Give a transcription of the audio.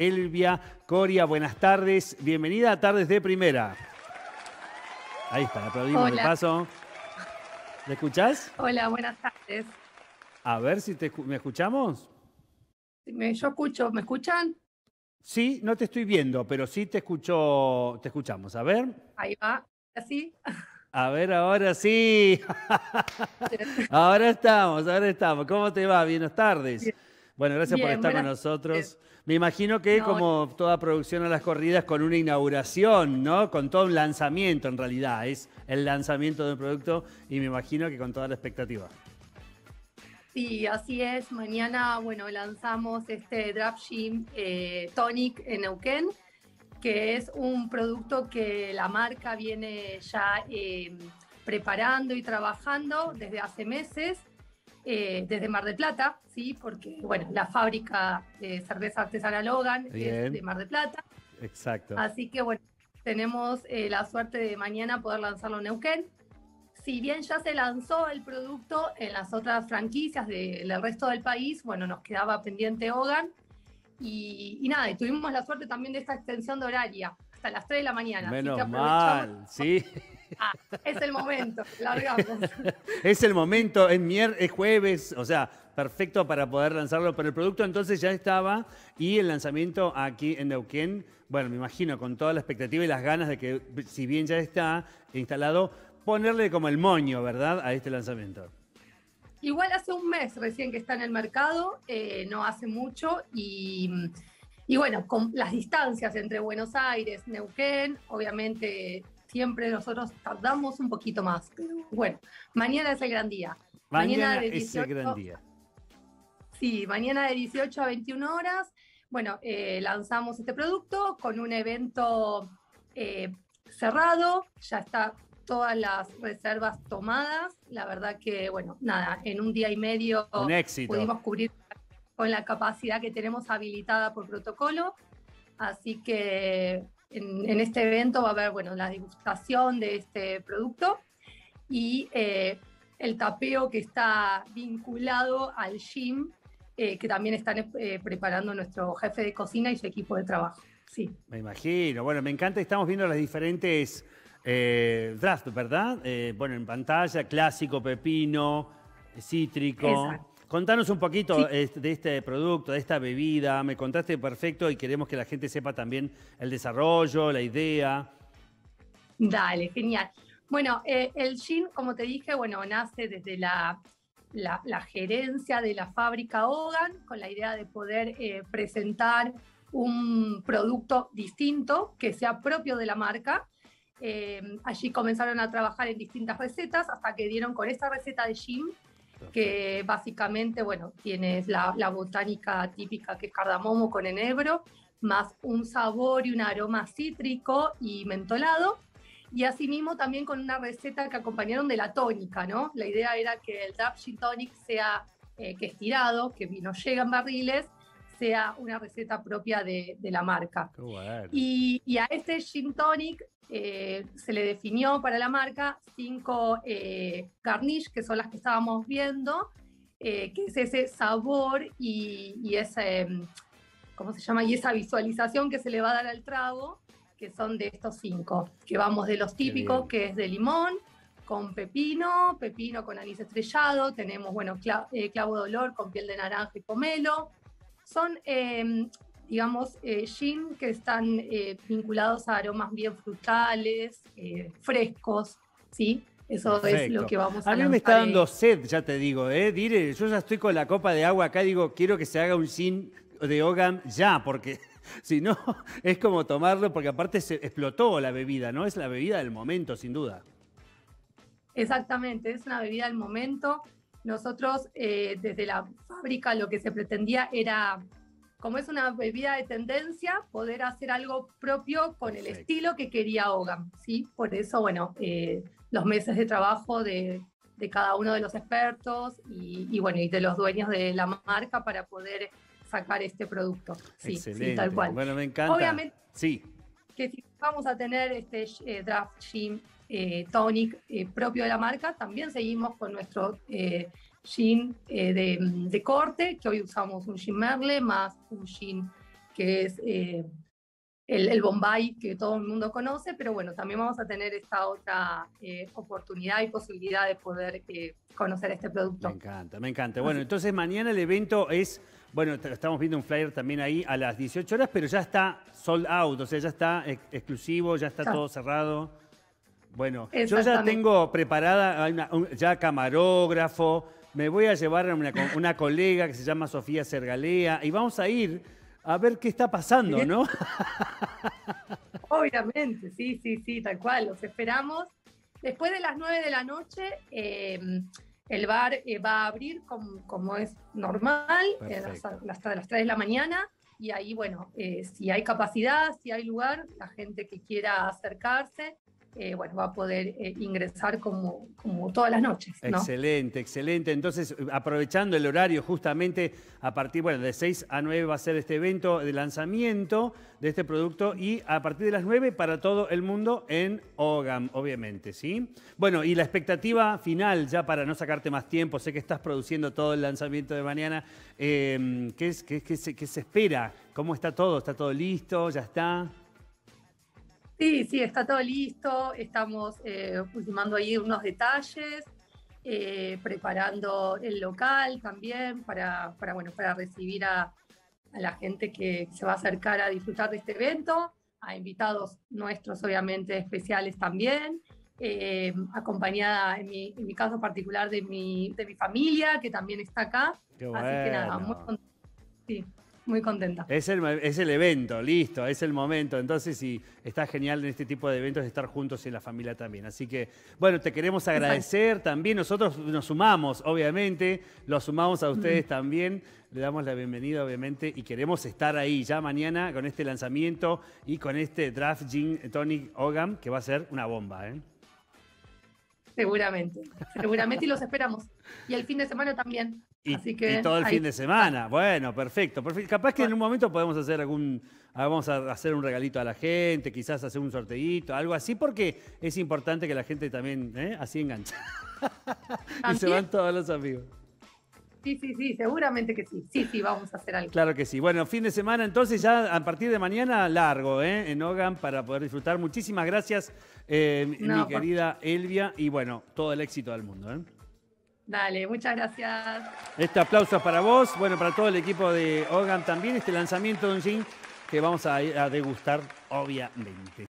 Elvia Coria. Buenas tardes, bienvenida a Tardes de Primera. Ahí está, aplaudimos de paso. ¿Me escuchás? Hola, buenas tardes. A ver si te, me escuchamos. yo escucho, ¿me escuchan? Sí, no te estoy viendo, pero sí te escucho, te escuchamos. A ver. Ahí va, así. A ver, ahora sí. ahora estamos, ahora estamos. ¿Cómo te va? Buenas tardes. Bueno, gracias por estar con nosotros. Eh, me imagino que como toda producción a las corridas, con una inauguración, ¿no? Con todo un lanzamiento en realidad, es el lanzamiento del producto y me imagino que con toda la expectativa. Sí, así es. Mañana, bueno, lanzamos este Draft eh, Tonic en Neuquén, que es un producto que la marca viene ya eh, preparando y trabajando desde hace meses eh, desde Mar de Plata, ¿sí? porque bueno, la fábrica de cerveza artesanal Logan es de Mar de Plata. Exacto. Así que bueno, tenemos eh, la suerte de mañana poder lanzarlo en Neuquén. Si bien ya se lanzó el producto en las otras franquicias del resto del país, bueno, nos quedaba pendiente Hogan. Y, nada, tuvimos la suerte también de esta extensión de horaria hasta las 3 de la mañana. Menos mal, sí. Ah, es el momento, largamos. es el momento, es, jueves, o sea, perfecto para poder lanzarlo, pero el producto entonces ya estaba y el lanzamiento aquí en Neuquén, bueno, me imagino con toda la expectativa y las ganas de que, si bien ya está instalado, ponerle como el moño, ¿verdad?, a este lanzamiento. Igual hace un mes recién que está en el mercado, eh, no hace mucho, y, y, bueno, con las distancias entre Buenos Aires, Neuquén, obviamente Siempre nosotros tardamos un poquito más. bueno, mañana es el gran día. Mañana, es el gran día. Sí, mañana de 18 a 21 horas. Bueno, eh, lanzamos este producto con un evento eh, cerrado. Ya está todas las reservas tomadas. La verdad que, bueno, nada, en un día y medio pudimos cubrir con la capacidad que tenemos habilitada por protocolo. Así que en, este evento va a haber, bueno, la degustación de este producto y eh, el tapeo que está vinculado al gym, eh, que también están eh, preparando nuestro jefe de cocina y su equipo de trabajo. Sí. Me imagino. Bueno, me encanta, estamos viendo las diferentes drafts, ¿verdad? bueno, en pantalla, clásico, pepino, cítrico. Exacto. Contanos un poquito de este producto, de esta bebida. Me contaste perfecto y queremos que la gente sepa también el desarrollo, la idea. Dale, genial. Bueno, eh, el gin, como te dije, bueno, nace desde la, gerencia de la fábrica Hogan con la idea de poder eh, presentar un producto distinto que sea propio de la marca. Eh, allí comenzaron a trabajar en distintas recetas hasta que dieron con esta receta de gin que básicamente, bueno, tienes la, botánica típica que es cardamomo con enebro, más un sabor y un aroma cítrico y mentolado, y asimismo también con una receta que acompañaron de la tónica, ¿no? La idea era que el Dapshi Tonic sea eh, que estirado, que vino llega en barriles, sea una receta propia de, la marca. y, a este gin tonic eh, se le definió para la marca cinco eh, garnish, que son las que estábamos viendo, eh, que es ese sabor y, ese, em, ¿cómo se llama? Y esa visualización que se le va a dar al trago, que son de estos cinco, que vamos de los típicos, que es de limón, con pepino, pepino con anís estrellado, tenemos, bueno, eh, clavo de olor con piel de naranja y pomelo, son, eh, digamos, eh, gin que están eh, vinculados a aromas bien frutales, frescos, ¿sí? Eso es lo que vamos a A mí me está dando sed, ya te digo, ¿eh? yo ya estoy con la copa de agua acá, digo, quiero que se haga un gin de hogan ya, porque si no, es como tomarlo, porque aparte se explotó la bebida, ¿no? Es la bebida del momento, sin duda. Exactamente, es una bebida del momento. Nosotros eh, desde la fábrica lo que se pretendía era, como es una bebida de tendencia, poder hacer algo propio con el estilo que quería Hogan. ¿sí? Por eso, bueno, eh, los meses de trabajo de, cada uno de los expertos y, bueno, y de los dueños de la marca para poder sacar este producto. Sí, tal cual. Bueno, me encanta. Obviamente, que si vamos a tener este eh, draft gym eh, tonic eh, propio de la marca, también seguimos con nuestro jean eh, de, corte, que hoy usamos un jean merle más un jean que es el, Bombay que todo el mundo conoce, pero bueno, también vamos a tener esta otra oportunidad y posibilidad de poder conocer este producto. Me encanta, me encanta. Bueno, entonces mañana el evento es, bueno, estamos viendo un flyer también ahí a las 18 horas, pero ya está sold out, o sea, ya está exclusivo, ya está todo cerrado. Bueno, yo ya tengo preparada, ya camarógrafo, me voy a llevar a una, colega que se llama Sofía Sergalea y vamos a ir a ver qué está pasando, ¿no? Obviamente, sí, sí, sí, tal cual, los esperamos. Después de las 9 de la noche, em, el bar eh, va a abrir como, es normal, eh, hasta las 3 de la mañana. Y ahí, bueno, eh, si hay capacidad, si hay lugar, la gente que quiera acercarse, eh, bueno, va a poder eh, ingresar como, como todas las noches. Excelente, excelente. Entonces, aprovechando el horario justamente a partir, bueno, de 6 a 9 va a ser este evento de lanzamiento de este producto y a partir de las 9 para todo el mundo en OGAM, obviamente, ¿sí? Bueno, y la expectativa final, ya para no sacarte más tiempo, sé que estás produciendo todo el lanzamiento de mañana, eh, es, se, ¿qué se espera? ¿Cómo está todo? ¿Está todo listo? ¿Ya está? Sí, sí, está todo listo. Estamos eh, ultimando ahí unos detalles, eh, preparando el local también para, para, bueno, para recibir a, la gente que se va a acercar a disfrutar de este evento, a invitados nuestros obviamente especiales también. Eh, acompañada en mi, caso particular de mi, de mi familia, que también está acá. Así que nada, muy contenta. Sí muy contenta. Es el, evento, listo, es el momento. Entonces, y está genial en este tipo de eventos estar juntos y en la familia también. Así que, bueno, te queremos agradecer también. Nosotros nos sumamos, obviamente, lo sumamos a ustedes también. Le damos la bienvenida, obviamente, y queremos estar ahí ya mañana con este lanzamiento y con este draft Gin Tonic Ogam, que va a ser una bomba, ¿eh? Seguramente, seguramente y los esperamos. Y el fin de semana también. Y, Así que, todo el fin de semana. Bueno, perfecto, Capaz que en un momento podemos hacer algún, ah, vamos a hacer un regalito a la gente, quizás hacer un sorteito, algo así, porque es importante que la gente también ¿eh? así engancha. y se van todos los amigos. Sí, sí, sí, seguramente que sí. Sí, sí, vamos a hacer algo. Claro que sí. Bueno, fin de semana entonces ya a partir de mañana largo ¿eh? en Hogan para poder disfrutar. Muchísimas gracias, eh, mi querida Elvia, y bueno, todo el éxito del mundo. ¿eh? Dale, muchas gracias. Este aplauso es para vos, bueno, para todo el equipo de Hogan también, este lanzamiento de un jean que vamos a degustar, obviamente.